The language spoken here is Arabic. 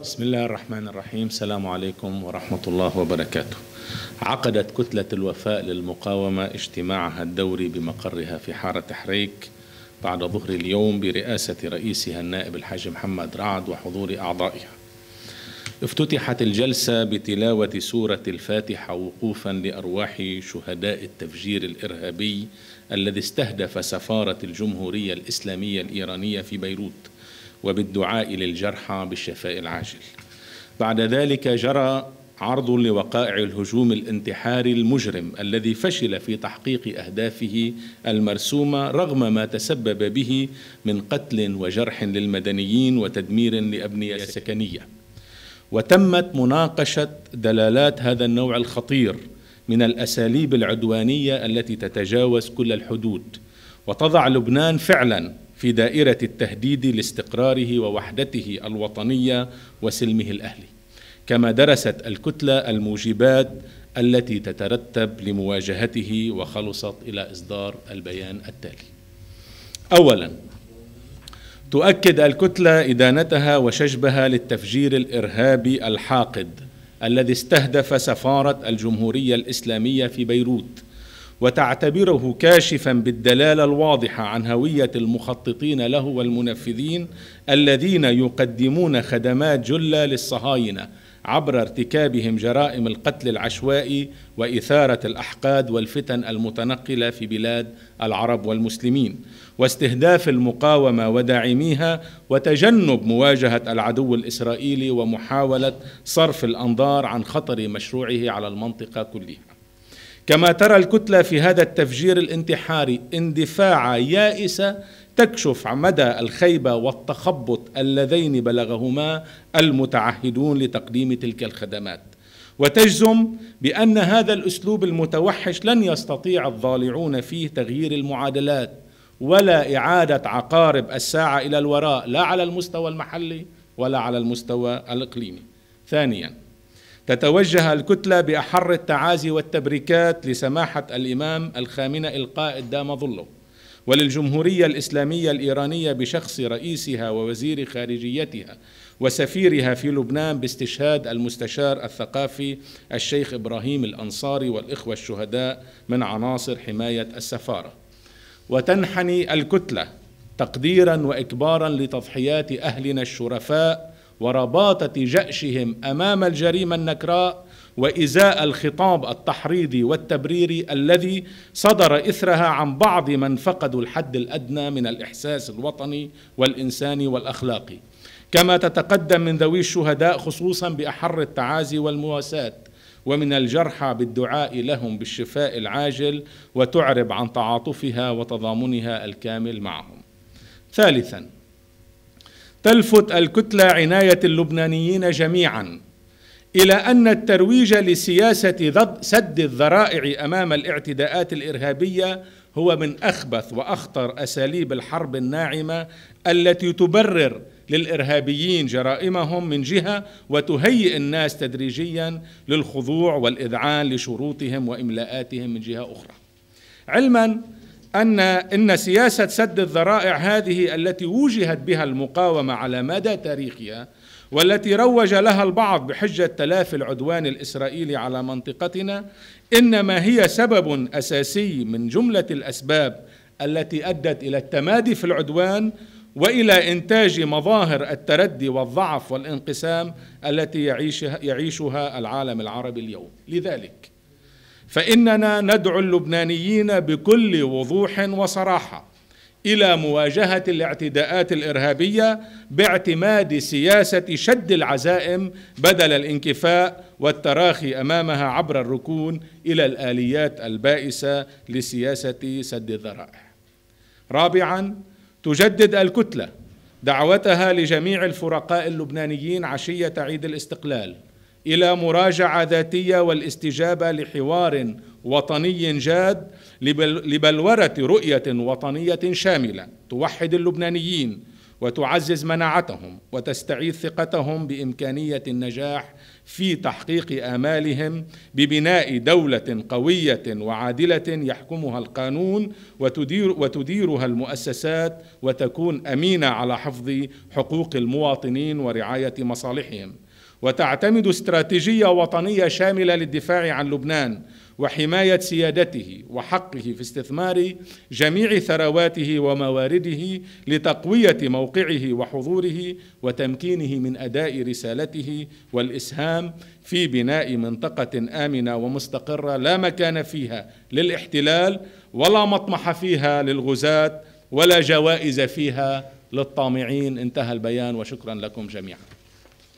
بسم الله الرحمن الرحيم السلام عليكم ورحمة الله وبركاته عقدت كتلة الوفاء للمقاومة اجتماعها الدوري بمقرها في حارة حريك بعد ظهر اليوم برئاسة رئيسها النائب الحاج محمد رعد وحضور أعضائها افتتحت الجلسة بتلاوة سورة الفاتحة وقوفا لأرواح شهداء التفجير الإرهابي الذي استهدف سفارة الجمهورية الإسلامية الإيرانية في بيروت وبالدعاء للجرحى بالشفاء العاجل بعد ذلك جرى عرض لوقائع الهجوم الانتحاري المجرم الذي فشل في تحقيق اهدافه المرسومه رغم ما تسبب به من قتل وجرح للمدنيين وتدمير لابنيه سكنيه وتمت مناقشه دلالات هذا النوع الخطير من الاساليب العدوانيه التي تتجاوز كل الحدود وتضع لبنان فعلا في دائرة التهديد لاستقراره ووحدته الوطنية وسلمه الأهلي كما درست الكتلة الموجبات التي تترتب لمواجهته وخلصت إلى إصدار البيان التالي أولا تؤكد الكتلة إدانتها وشجبها للتفجير الإرهابي الحاقد الذي استهدف سفارة الجمهورية الإسلامية في بيروت وتعتبره كاشفا بالدلاله الواضحه عن هويه المخططين له والمنفذين الذين يقدمون خدمات جله للصهاينه عبر ارتكابهم جرائم القتل العشوائي واثاره الاحقاد والفتن المتنقله في بلاد العرب والمسلمين واستهداف المقاومه وداعميها وتجنب مواجهه العدو الاسرائيلي ومحاوله صرف الانظار عن خطر مشروعه على المنطقه كلها كما ترى الكتلة في هذا التفجير الانتحاري اندفاعة يائسة تكشف عن مدى الخيبة والتخبط اللذين بلغهما المتعهدون لتقديم تلك الخدمات وتجزم بأن هذا الأسلوب المتوحش لن يستطيع الضالعون فيه تغيير المعادلات ولا إعادة عقارب الساعة إلى الوراء لا على المستوى المحلي ولا على المستوى الإقليمي ثانياً تتوجه الكتلة بأحر التعازي والتبريكات لسماحة الإمام الخامنة القائد دام ظله وللجمهورية الإسلامية الإيرانية بشخص رئيسها ووزير خارجيتها وسفيرها في لبنان باستشهاد المستشار الثقافي الشيخ إبراهيم الأنصاري والإخوة الشهداء من عناصر حماية السفارة وتنحني الكتلة تقديرا وإكبارا لتضحيات أهلنا الشرفاء ورباطة جأشهم أمام الجريمة النكراء وإزاء الخطاب التحريضي والتبريري الذي صدر إثرها عن بعض من فقدوا الحد الأدنى من الإحساس الوطني والإنساني والأخلاقي كما تتقدم من ذوي الشهداء خصوصا بأحر التعازي والمواساة ومن الجرحى بالدعاء لهم بالشفاء العاجل وتعرب عن تعاطفها وتضامنها الكامل معهم ثالثا تلفت الكتلة عناية اللبنانيين جميعا إلى أن الترويج لسياسة ضد سد الذرائع أمام الاعتداءات الإرهابية هو من أخبث وأخطر أساليب الحرب الناعمة التي تبرر للإرهابيين جرائمهم من جهة وتهيئ الناس تدريجيا للخضوع والإذعان لشروطهم وإملاءاتهم من جهة أخرى علما ان ان سياسه سد الذرائع هذه التي وجهت بها المقاومه على مدى تاريخها والتي روج لها البعض بحجه تلافي العدوان الاسرائيلي على منطقتنا انما هي سبب اساسي من جمله الاسباب التي ادت الى التمادي في العدوان والى انتاج مظاهر التردي والضعف والانقسام التي يعيشها, يعيشها العالم العربي اليوم لذلك فاننا ندعو اللبنانيين بكل وضوح وصراحه الى مواجهه الاعتداءات الارهابيه باعتماد سياسه شد العزائم بدل الانكفاء والتراخي امامها عبر الركون الى الاليات البائسه لسياسه سد الذرائع. رابعا تجدد الكتله دعوتها لجميع الفرقاء اللبنانيين عشيه عيد الاستقلال الى مراجعه ذاتيه والاستجابه لحوار وطني جاد لبلوره رؤيه وطنيه شامله توحد اللبنانيين وتعزز مناعتهم وتستعيد ثقتهم بامكانيه النجاح في تحقيق امالهم ببناء دوله قويه وعادله يحكمها القانون وتدير وتديرها المؤسسات وتكون امينه على حفظ حقوق المواطنين ورعايه مصالحهم وتعتمد استراتيجيه وطنيه شامله للدفاع عن لبنان وحمايه سيادته وحقه في استثمار جميع ثرواته وموارده لتقويه موقعه وحضوره وتمكينه من اداء رسالته والاسهام في بناء منطقه امنه ومستقره لا مكان فيها للاحتلال ولا مطمح فيها للغزاه ولا جوائز فيها للطامعين انتهى البيان وشكرا لكم جميعا